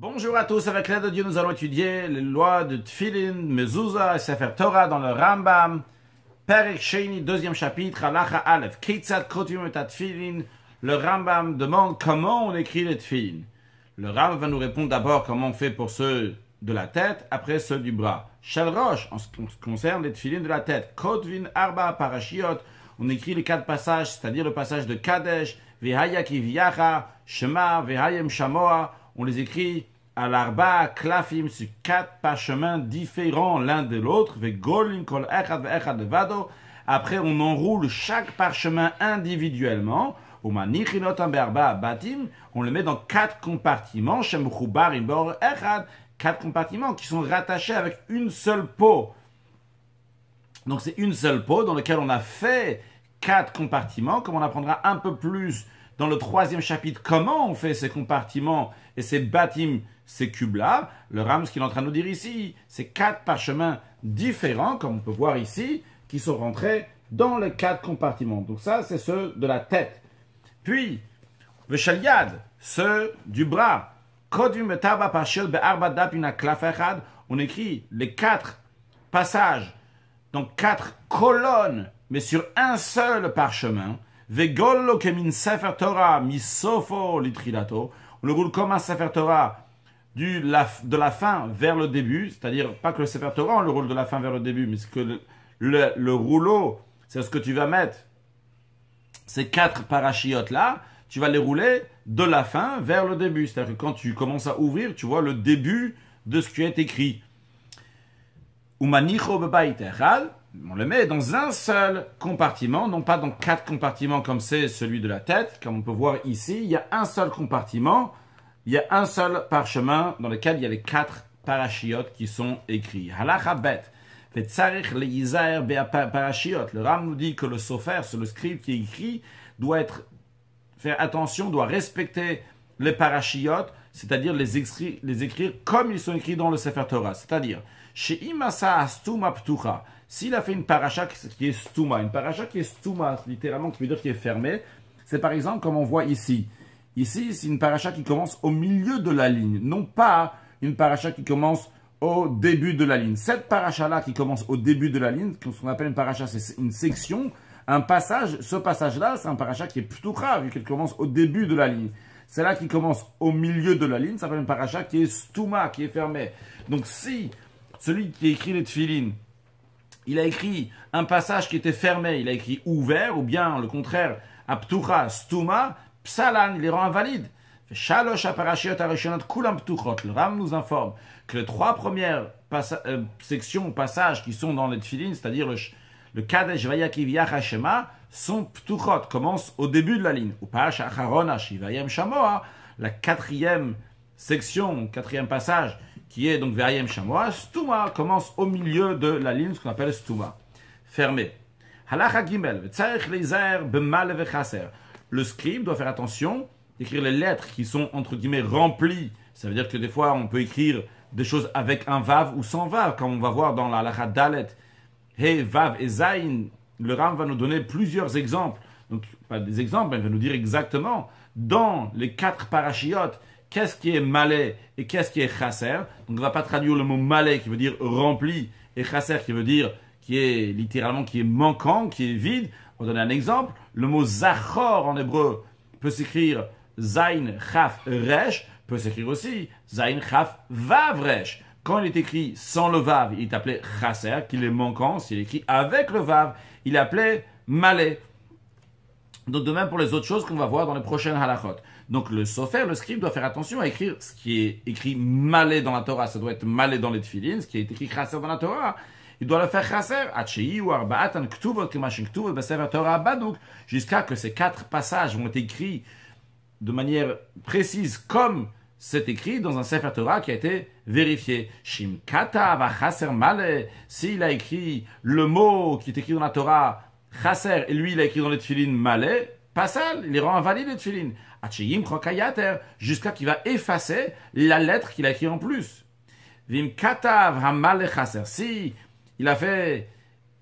Bonjour à tous, avec l'aide de Dieu, nous allons étudier les lois de Tfilin, Mezouza et Sefer Torah dans le Rambam, Perek Sheni, deuxième chapitre, Halacha Aleph, Kitzat et Tfilin. Le Rambam demande comment on écrit les Tfilin. Le Rambam va nous répondre d'abord comment on fait pour ceux de la tête, après ceux du bras. Roche, en ce qui concerne les Tfilin de la tête, Kotvin Arba Parashiot, on écrit les quatre passages, c'est-à-dire le passage de Kadesh, Vihaya Kiviyacha, Shema, Vehayem Shamoa, on les écrit à l'arba clafim sur quatre parchemins différents l'un de l'autre. Après, on enroule chaque parchemin individuellement. On le met dans quatre compartiments. Quatre compartiments qui sont rattachés avec une seule peau. Donc c'est une seule peau dans laquelle on a fait quatre compartiments, comme on apprendra un peu plus dans le troisième chapitre comment on fait ces compartiments et ces bâtiments, ces cubes-là. Le Rams ce qu'il est en train de nous dire ici, c'est quatre parchemins différents, comme on peut voir ici, qui sont rentrés dans les quatre compartiments. Donc ça, c'est ceux de la tête. Puis, le ceux du bras. On écrit les quatre passages donc quatre colonnes, mais sur un seul parchemin. Vegollo kemin misofo litrilato. On le roule comme un sefer du, de la fin vers le début, c'est-à-dire pas que le sefer Torah on le roule de la fin vers le début, mais que le, rouleau, c'est ce que tu vas mettre, ces quatre parachiotes là, tu vas les rouler de la fin vers le début. C'est-à-dire que quand tu commences à ouvrir, tu vois le début de ce qui est écrit on le met dans un seul compartiment, non pas dans quatre compartiments comme c'est celui de la tête. Comme on peut voir ici, il y a un seul compartiment, il y a un seul parchemin dans lequel il y a les quatre parachiotes qui sont écrits. Halachabet. Le Ram nous dit que le sofer, le scribe qui écrit, doit être, faire attention, doit respecter les parachiotes, c'est-à-dire les, écrire, comme ils sont écrits dans le Sefer Torah. C'est-à-dire, chez Imasa Astum s'il a fait une paracha qui est stouma, une paracha qui est stouma, littéralement, qui veut dire qui est fermée, c'est par exemple comme on voit ici. Ici, c'est une paracha qui commence au milieu de la ligne, non pas une paracha qui commence au début de la ligne. Cette paracha-là qui commence au début de la ligne, ce qu'on appelle une paracha, c'est une section, un passage. Ce passage-là, c'est un paracha qui est plutôt grave, vu qu'elle commence au début de la ligne. Celle-là qui commence au milieu de la ligne ça s'appelle une paracha qui est stouma, qui est fermée. Donc si celui qui écrit les tefilines il a écrit un passage qui était fermé, il a écrit ouvert, ou bien le contraire, stuma, psalan, il les rend invalides. Le Ram nous informe que les trois premières euh, sections passages qui sont dans les tefillin, c'est-à-dire le, Kadesh Vayakiv sont ptuchot, commencent au début de la ligne. Ou Shamoa, la quatrième section, quatrième passage, qui est donc veriem Shamoa, Stouma commence au milieu de la ligne, ce qu'on appelle Stouma, fermé. Le scribe doit faire attention d'écrire les lettres qui sont entre guillemets remplies. Ça veut dire que des fois on peut écrire des choses avec un vav ou sans vav, comme on va voir dans la lacha dalet. Hey, vav et zain. Le Ram va nous donner plusieurs exemples. Donc, pas des exemples, mais il va nous dire exactement dans les quatre parachiotes qu'est-ce qui est malais et qu'est-ce qui est chasser. on ne va pas traduire le mot malais qui veut dire rempli et chasser qui veut dire qui est littéralement qui est manquant, qui est vide. On va donner un exemple. Le mot zachor en hébreu peut s'écrire zain chaf resh, peut s'écrire aussi zain chaf vav resh. Quand il est écrit sans le vav, il est appelé chasser, qu'il est manquant. S'il est écrit avec le vav, il est appelé malais. Donc de même pour les autres choses qu'on va voir dans les prochaines halakhot. Donc le sofer, le scribe doit faire attention à écrire ce qui est écrit malé dans la Torah, ça doit être malé dans les tefillin, ce qui est écrit chasser dans la Torah. Il doit le faire chasser, jusqu'à que ces quatre passages vont être écrits de manière précise comme c'est écrit dans un Sefer Torah qui a été vérifié. Shim kata va S'il a écrit le mot qui est écrit dans la Torah Chasser, et lui, il a écrit dans les tefilines Malais, sale, il les rend invalides les tefilines. Acheyim jusqu'à qu'il va effacer la lettre qu'il a écrite en plus. Vim Katav Chasser. Si il a fait,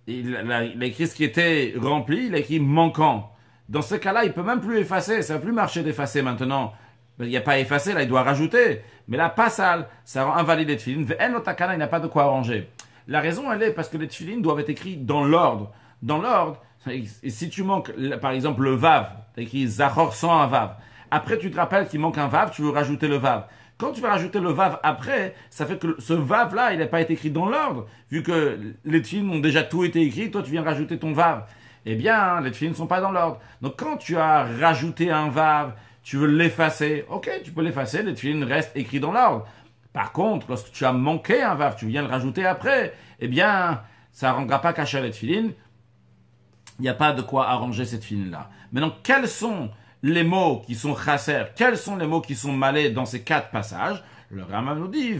il a, écrit ce qui était rempli, il a écrit manquant. Dans ce cas-là, il peut même plus effacer, ça ne va plus marcher d'effacer maintenant. Il n'y a pas effacé, là, il doit rajouter. Mais là, sale, ça rend invalide les tefilines. il n'a pas de quoi arranger. La raison, elle est parce que les tefilines doivent être écrits dans l'ordre dans l'ordre. Et si tu manques, par exemple, le vav, tu écrit Zahor sans un vav. Après, tu te rappelles qu'il manque un vav, tu veux rajouter le vav. Quand tu vas rajouter le vav après, ça fait que ce vav là, il n'a pas été écrit dans l'ordre, vu que les films ont déjà tout été écrit, toi tu viens rajouter ton vav. Eh bien, les films ne sont pas dans l'ordre. Donc quand tu as rajouté un vav, tu veux l'effacer, ok, tu peux l'effacer, les films restent écrits dans l'ordre. Par contre, lorsque tu as manqué un vav, tu viens le rajouter après, eh bien, ça ne rendra pas caché les films, il n'y a pas de quoi arranger cette fine-là. Maintenant, quels sont les mots qui sont chasser Quels sont les mots qui sont malais » dans ces quatre passages Le Raman nous dit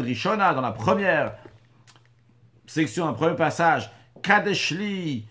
Rishona, dans la première section, dans le premier passage, Kadeshli,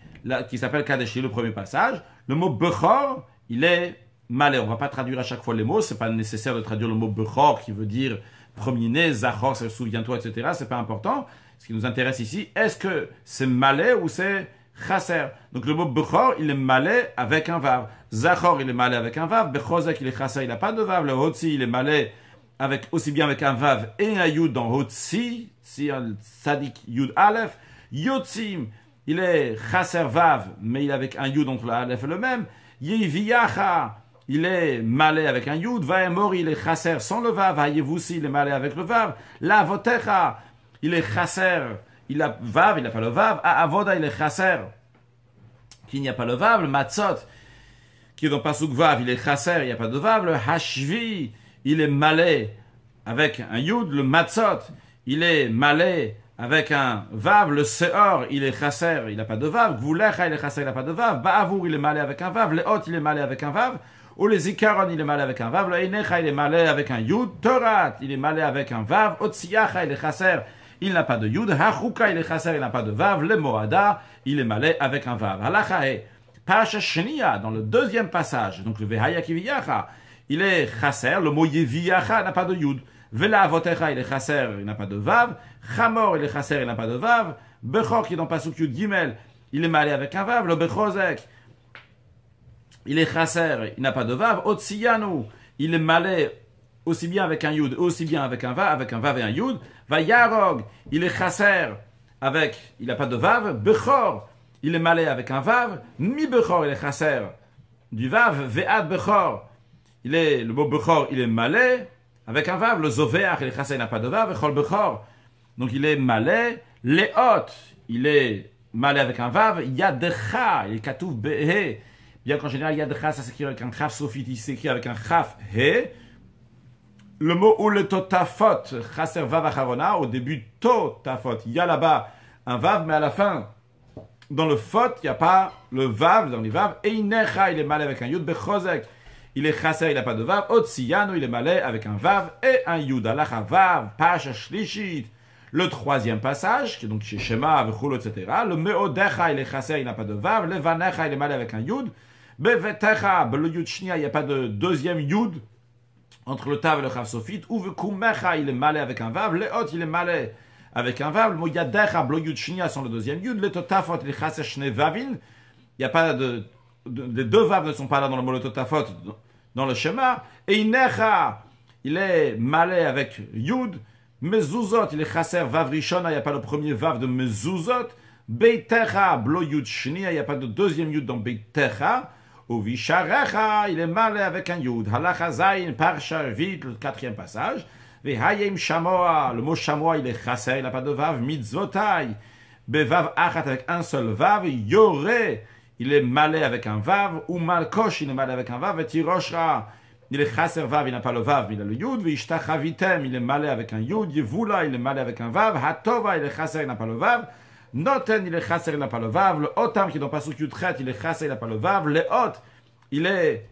qui s'appelle Kadeshli, le premier passage, le mot Bechor, il est malais ». On ne va pas traduire à chaque fois les mots, Ce n'est pas nécessaire de traduire le mot Bechor qui veut dire premier-né, c'est souviens-toi, etc. n'est pas important ce qui nous intéresse ici, est-ce que c'est malais ou c'est chasser Donc le mot bechor, il est malais avec un vav. Zachor, il est malais avec un vav. Bechosek, il est chasser, il n'a pas de vav. Le hotzi, il est malais avec, aussi bien avec un vav et un yud dans hotzi, si un sadik yud aleph. Yotzim, il est chasser vav, mais il est avec un yud donc la est le même. Yiviyacha, il est malé avec un yud, vaemori, il est chasser sans le vav, Yevusi il est malé avec le vav, lavotecha, il est chasser. Il a vav, il n'a pas le vav. À avoda, il est chasser. Qu'il n'y a pas le vav, le matzot, qui est dans pasuk vav, il est chasser, il n'y a pas de vav. Le hashvi, il est malé avec un yud. Le matzot, il est malé avec un vav. Le seor, il est chasser, il n'a pas de vav. Gvulecha, il est chasser, il n'a pas de vav. Baavour, il est malé avec un vav. Le hot, il est malé avec un vav. Ou les Zikaron, il est malé avec un Vav. Le Einecha, il est malé avec un Yud. Torat, il est malé avec un Vav. Otsiacha, il est Chasser, il n'a pas de yud. Hachuka, il est chasser, il n'a pas de vav. Le moada il est malais avec un vav. Halacha est dans le deuxième passage, donc le vehaya il est chasser, le mot yeviyacha n'a pas de yud. Vela avotecha, il est chasser, il n'a pas de vav. Chamor, il est chasser, il n'a pas de vav. Bechor, qui est pas pasuk yud gimel, il est malé avec un vav. Le bechozek, il est chasser, il n'a pas de vav. Otsiyanu, il est malé aussi bien avec un yud, aussi bien avec un vav, avec un vav et un yud. Va yarog, il est chasser avec, il n'a pas de vav, bechor, il est malé avec un vav, mi bechor, il est chasser du vav, ve'ad bechor, il est, le mot bechor, il est malé avec un vav, le zoveach, il est chasser, il n'a pas de vav, bechor bechor, donc il est malé, le'ot, il est malé avec un vav, Yadcha, il est katouf be'he, bien qu'en général, Yadcha ça s'écrit avec un chaf Sofi, il s'écrit avec un chaf he, le mot ou le totafot, chaser vav acharona, au début totafot, il y a là-bas un vav, mais à la fin, dans le fot, il n'y a pas le vav dans les vav, et il est mal avec un yud, bechozek, il est chaser, il n'a pas de vav, otsiyano, il est mal avec un vav et un yud, alachavav vav, pacha shlishit, le troisième passage, qui est donc chez Shema, hulot etc. Le Meodecha, il est chaser, il n'a pas de vav. Le Vanecha, il est mal avec un yud. Bevetecha, le yud shnia, il n'y a pas de deuxième yud entre le tav et le chav Sofit, ou vekumecha, il est malé avec un vav, le ot il est malé avec un vav, le Moyadecha, blo yud sont le deuxième yud, le totafot, le chas shne vavin, il n'y a pas de, de, les deux vav ne sont pas là dans le mot le totafot, dans le schéma, et inecha, il est malé avec yud, mezuzot, il est chaser vav il n'y a pas le premier vav de mezuzot, beitecha, blo yud il n'y a pas de deuxième yud dans beitecha, Uvisharecha, il est malé avec un yud. Halachazain, parcha, vite, le quatrième passage. Vehayim shamoa, le mot shamoa, il est chassa, il n'a pas de vav. Mitzvotai, bevav achat avec un seul vav. yore, il est malé avec un vav. Ou malkosh, il est malé avec un vav. Et tiroshra, il est chasser vav, il n'a pas le vav, il a le yud. Vishtachavitem, il est malé avec un yud. Yevula, il est malé avec un vav. Hatova, il est chasser, il n'a pas le vav. Noten, il est chasser il n'a pas Le le otam, qui pas dans Pasuk Yutret, il est chasser n'a pas Le le ot il est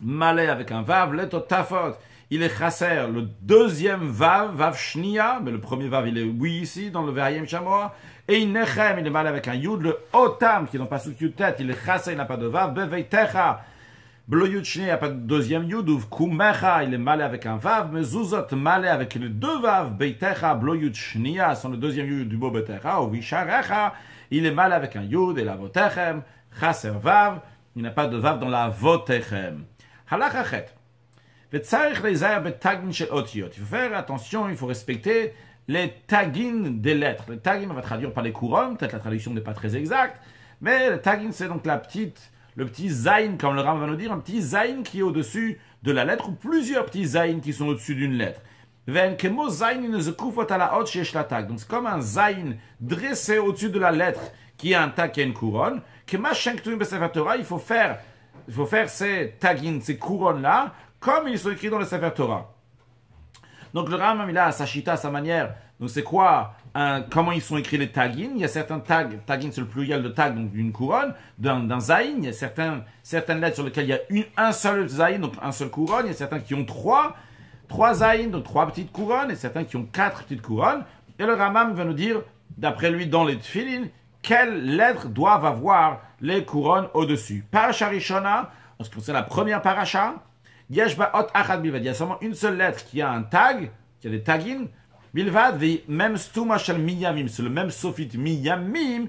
malé avec un vav. Le totafot, il est chasser le deuxième vav, vav shnia. Mais le premier vav, il est oui ici, dans le vayem chamoa. Et il nechem, il est malé avec un yud. Le otam, qui n'a pas Pasuk Yutret, il est chasser de vav, Beveitecha a pas de deuxième yud, ou kumecha, il est malé avec un vav, mais zuzot malé avec les deux vav, beitecha, bloyutchnia, sont le deuxième yud du mot beitecha, ou visharecha, il est malé avec un yud, et la votechem, chaser vav, il n'a pas de vav dans la votechem. Halachachet. betagin shel otiot. Il faut faire attention, il faut respecter les tagines des lettres. Les tagines, on va traduire par les couronnes, peut-être la traduction n'est pas très exacte, mais les tagines, c'est donc la petite, le petit zain, comme le Ram va nous dire, un petit zain qui est au-dessus de la lettre ou plusieurs petits zain qui sont au-dessus d'une lettre. Donc c'est comme un zain dressé au-dessus de la lettre qui a un tag et une couronne. Il faut faire, il faut faire ces tagines, ces couronnes-là, comme ils sont écrits dans le Sefer Torah. Donc le Rambam, il a sa chita, sa manière. Donc c'est quoi comment ils sont écrits les tagines. Il y a certains tags, tagines c'est le pluriel de tag, donc d'une couronne, d'un zaïn. Il y a certaines lettres sur lesquelles il y a une, un seul zaïn, donc un seul couronne. Il y a certains qui ont trois, trois zaïn, donc trois petites couronnes, et certains qui ont quatre petites couronnes. Et le Ramam va nous dire, d'après lui, dans les tfilin, quelles lettres doivent avoir les couronnes au-dessus. Paracha Rishona, en ce qui concerne la première paracha, il y a seulement une seule lettre qui a un tag, qui a des tagines, Bilvad vi mem stuma shel miyamim, sur le même sophite miyamim,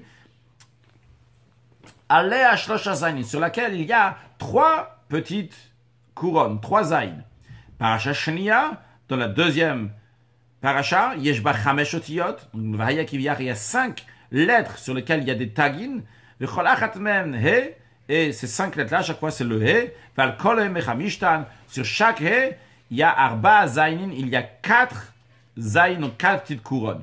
alea shlosh sur laquelle il y a trois petites couronnes, trois zayin. Paracha shnia, dans la deuxième paracha, yeshba chamesh otiyot, il y a cinq lettres sur lesquelles il y a des tagines, le cholachat men he, et ces cinq lettres-là, chaque fois c'est le he, val kolem mechamishtan, sur chaque he, il y a arba zainin, il y a quatre Zayin, donc quatre petites couronnes.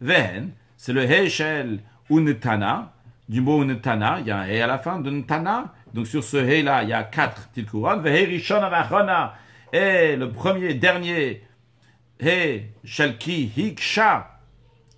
Vehen, c'est le Hechel Unetana, du mot Unetana, il y a un He à la fin de unetana, donc sur ce He là, il y a quatre petites couronnes. Vehe Rishon Avachona, et le premier, dernier, He Shelki Hiksha,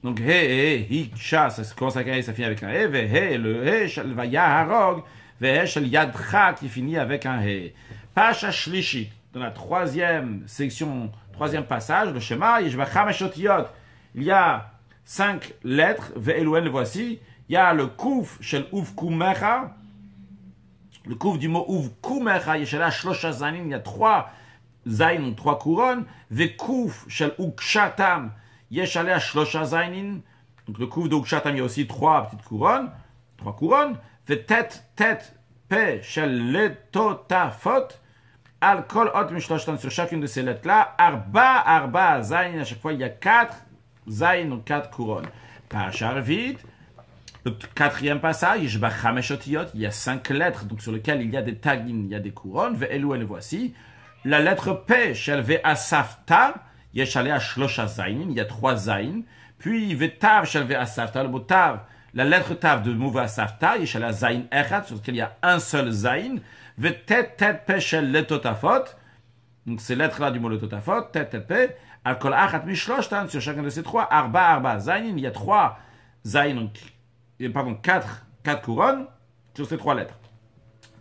donc He, He, Hiksha, ça commence avec un ça finit avec un He, Vehe, le He Shel Vayaharog, Vehe Shel Yadcha qui finit avec un He. Pasha Shlishit, dans la troisième section troisième passage, le Shema, il y a cinq lettres, Ve'elouen, le voici, il y a le Kouf, Shel Uf Kumecha, le Kouf du mot Uf Kumecha, il y a trois Zain, trois couronnes, Ve'Kouf, Shel Ukshatam, Yeshela Shlosha Zainin, donc le Kouf de il y a aussi trois petites couronnes, trois couronnes, Ve'Tet, Tet, Pe, Shel Letotafot, Al kol hot mishloshtan, sur chacune de ces lettres-là, arba, arba, zain, à chaque fois il y a quatre zain, donc quatre couronnes. Parachar Charvid, Le quatrième passage, il y a cinq lettres donc sur lesquelles il y a des tagines, il y a des couronnes. Ve'elu, voici. La lettre P, ve asafta, yeshale ashlosha zain, il y a trois zain. Puis ve'tav, ve asafta, le mot tav, la lettre tav de mouva asafta, yeshale zain echat, sur lequel il y a un seul zain. Donc ces lettres-là du mot letotafot, tet tet pe. Al achat tan hein, sur chacun de ces trois, arba arba zainim, il y a trois zain, donc, pardon, quatre, quatre couronnes sur ces trois lettres.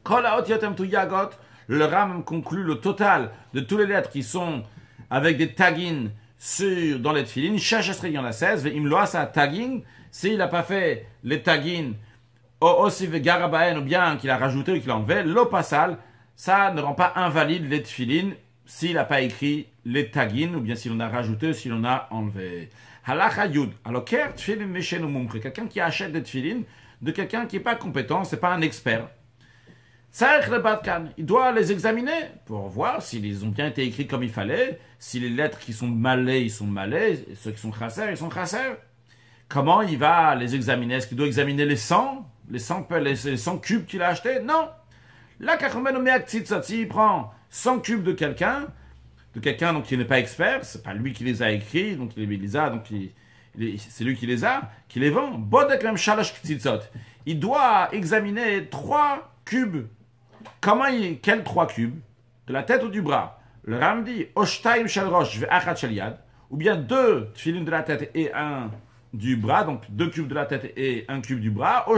Kol yotem tu yagot, le Ram conclut le total de toutes les lettres qui sont avec des tagines sur, dans les filines. Chaque il y en a 16. Ve'im loasa tagin, s'il n'a pas fait les tagines Oh, oh, ou bien qu'il a rajouté ou qu'il a enlevé, l'opassal, ça ne rend pas invalide les s'il n'a pas écrit les tagines, ou bien s'il en a rajouté, s'il en a enlevé. Halacha yud, tefilin meshen ou quelqu'un qui achète des tfilines de quelqu'un qui n'est pas compétent, c'est pas un expert. Il doit les examiner pour voir s'ils ont bien été écrits comme il fallait, si les lettres qui sont malées, ils sont malais et ceux qui sont chasser, ils sont chasser. Comment il va les examiner Est-ce qu'il doit examiner les sangs les 100, les 100 cubes qu'il a achetés. Non La il prend 100 cubes de quelqu'un, de quelqu'un qui n'est pas expert, c'est pas lui qui les a écrits, donc les donc c'est lui qui les a, qui les vend. Il doit examiner trois cubes. Comment il, quels trois cubes De la tête ou du bras Le Ram dit, Oshtaim Shalrosh, Achat ou bien deux filines de la tête et un du bras, donc deux cubes de la tête et un cube du bras, ou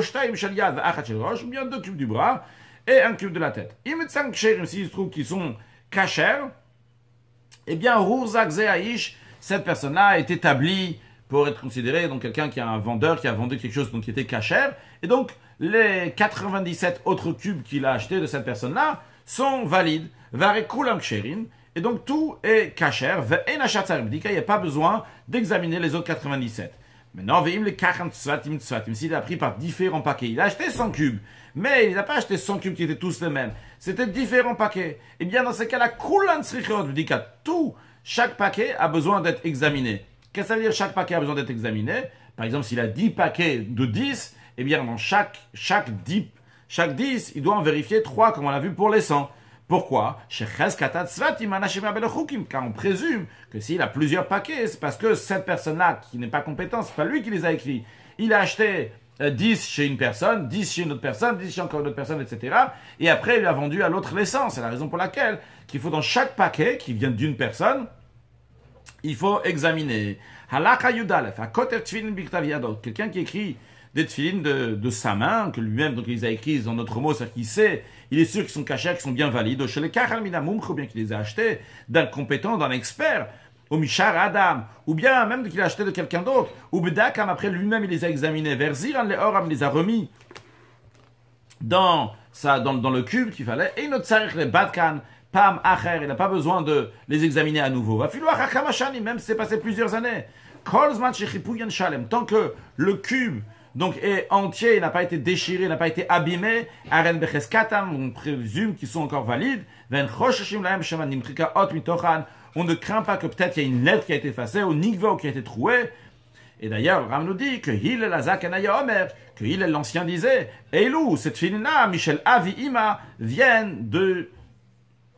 bien deux cubes du bras et un cube de la tête. Imetsang s'il se trouve qu'ils sont kacher, eh bien Rurzak cette personne-là est établie pour être considérée donc quelqu'un qui a un vendeur, qui a vendu quelque chose donc qui était kacher, et donc les 97 autres cubes qu'il a achetés de cette personne-là sont valides. et donc tout est kacher, il n'y a pas besoin d'examiner les autres 97. Maintenant, Veim le s'il a pris par différents paquets, il a acheté 100 cubes, mais il n'a pas acheté 100 cubes qui étaient tous les mêmes, c'était différents paquets. Eh bien, dans ce cas-là, Kulan Srichot dit qu'à tout, chaque paquet a besoin d'être examiné. Qu'est-ce que ça veut dire chaque paquet a besoin d'être examiné Par exemple, s'il a 10 paquets de 10, eh bien, dans chaque, chaque, chaque 10, il doit en vérifier 3, comme on l'a vu pour les 100. Pourquoi Car on présume que s'il a plusieurs paquets, c'est parce que cette personne-là qui n'est pas compétente, c'est pas lui qui les a écrits. Il a acheté 10 euh, chez une personne, 10 chez une autre personne, 10 chez encore une autre personne, etc. Et après, il a vendu à l'autre l'essence. C'est la raison pour laquelle qu'il faut dans chaque paquet qui vient d'une personne, il faut examiner à quelqu'un qui écrit des tfilines de, de, sa main, que lui-même, donc il les a écrits dans notre mot, c'est-à-dire qu'il sait, il est sûr qu'ils sont cachés, qu'ils sont bien valides, chez les ou bien qu'il les a achetés d'un compétent, d'un expert, au Mishar Adam, ou bien même qu'il a acheté de quelqu'un d'autre, ou Bedakam, après lui-même, il les a examinés, Verziran le Oram les a remis dans, dans, dans le cube qu'il fallait, et notre le Badkan, Pam Acher, il n'a pas besoin de les examiner à nouveau. Même si c'est passé plusieurs années. Tant que le cube donc est entier, il n'a pas été déchiré, il n'a pas été abîmé, on présume qu'ils sont encore valides. On ne craint pas que peut-être il y ait une lettre qui a été effacée, ou niveau qui a été trouée. Et d'ailleurs, Ram nous dit que Hillel l'ancien disait, Eilou, cette fille-là, Michel Avi Ima, viennent de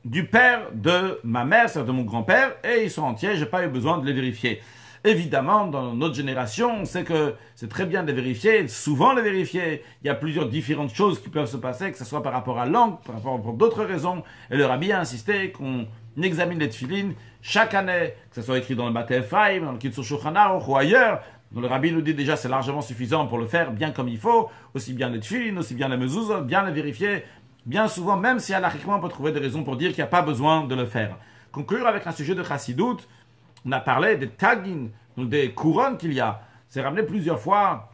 du père de ma mère, c'est-à-dire de mon grand-père, et ils sont entiers, j'ai pas eu besoin de les vérifier. Évidemment, dans notre génération, on sait que c'est très bien de les vérifier, souvent les vérifier. Il y a plusieurs différentes choses qui peuvent se passer, que ce soit par rapport à l'angle, par rapport à d'autres raisons. Et le rabbi a insisté qu'on examine les tefilines chaque année, que ce soit écrit dans le Batefraim, dans le ou ailleurs. le rabbi nous dit déjà c'est largement suffisant pour le faire bien comme il faut, aussi bien les tefilines, aussi bien la mezouza, bien les vérifier, bien souvent, même si alachiquement, on peut trouver des raisons pour dire qu'il n'y a pas besoin de le faire. Conclure avec un sujet de chassidoute, on a parlé des tagines, donc des couronnes qu'il y a. C'est ramené plusieurs fois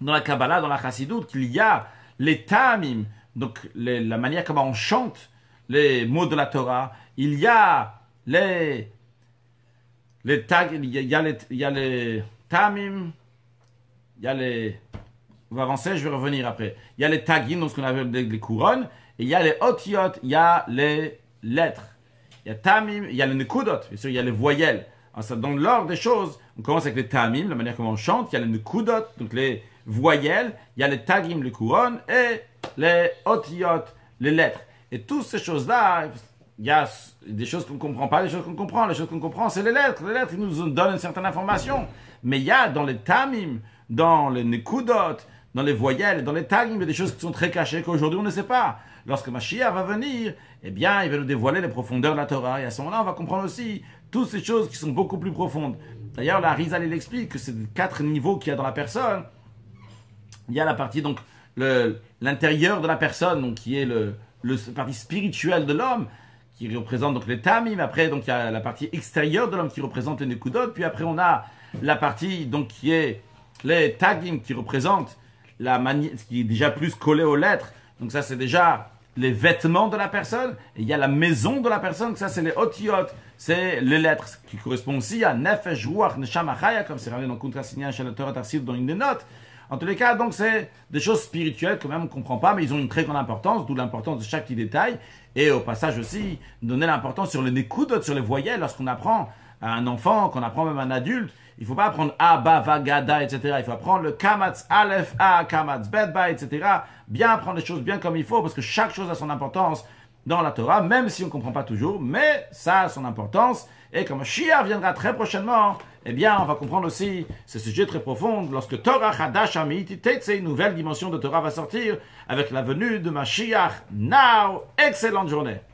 dans la Kabbalah, dans la chassidoute, qu'il y a les tamim, donc la manière comment on chante les mots de la Torah. Il y a les, les il y a les tamim, il y a les va avancer, je vais revenir après. Il y a les tagim donc ce qu'on appelle les couronnes, et il y a les otiot, il y a les lettres. Il y a tamim, il y a les nekudot, bien sûr, il y a les voyelles. Donc ça, donne l'ordre des choses, on commence avec les tamim, la manière comment on chante, il y a les nekudot, donc les voyelles, il y a les tagim, les couronnes, et les otiot, les lettres. Et toutes ces choses-là, il y a des choses qu'on ne comprend pas, des choses qu'on comprend. Les choses qu'on comprend, c'est les lettres. Les lettres, ils nous donnent une certaine information. Mais il y a dans les tamim, dans les nekudot, dans les voyelles, dans les tags, il y a des choses qui sont très cachées qu'aujourd'hui on ne sait pas. Lorsque Mashiach va venir, eh bien, il va nous dévoiler les profondeurs de la Torah. Et à ce moment-là, on va comprendre aussi toutes ces choses qui sont beaucoup plus profondes. D'ailleurs, la Rizal, il explique que c'est quatre niveaux qu'il y a dans la personne. Il y a la partie, donc, l'intérieur de la personne, donc, qui est le, le partie spirituelle de l'homme, qui représente donc les tamim. Après, donc, il y a la partie extérieure de l'homme qui représente les nekudot. Puis après, on a la partie, donc, qui est les tagim, qui représente la qui est déjà plus collé aux lettres. Donc ça, c'est déjà les vêtements de la personne. Et il y a la maison de la personne, ça, c'est les otiot c'est les lettres, qui correspondent aussi à nefesh, ruach, neshama, comme c'est ramené dans le contrat chez dans une des notes. En tous les cas, donc c'est des choses spirituelles que même on ne comprend pas, mais ils ont une très grande importance, d'où l'importance de chaque petit détail. Et au passage aussi, donner l'importance sur les nécoudotes, sur les voyelles, lorsqu'on apprend à un enfant, qu'on apprend même à un adulte, il ne faut pas apprendre Abba, Vagada, etc. Il faut apprendre le Kamatz Aleph, A, Kamatz Bedba, etc. Bien apprendre les choses bien comme il faut, parce que chaque chose a son importance dans la Torah, même si on ne comprend pas toujours, mais ça a son importance. Et comme Shia viendra très prochainement, eh bien, on va comprendre aussi ce sujet très profond lorsque Torah Hadash Amiti une nouvelle dimension de Torah va sortir avec la venue de Shia. Now, excellente journée!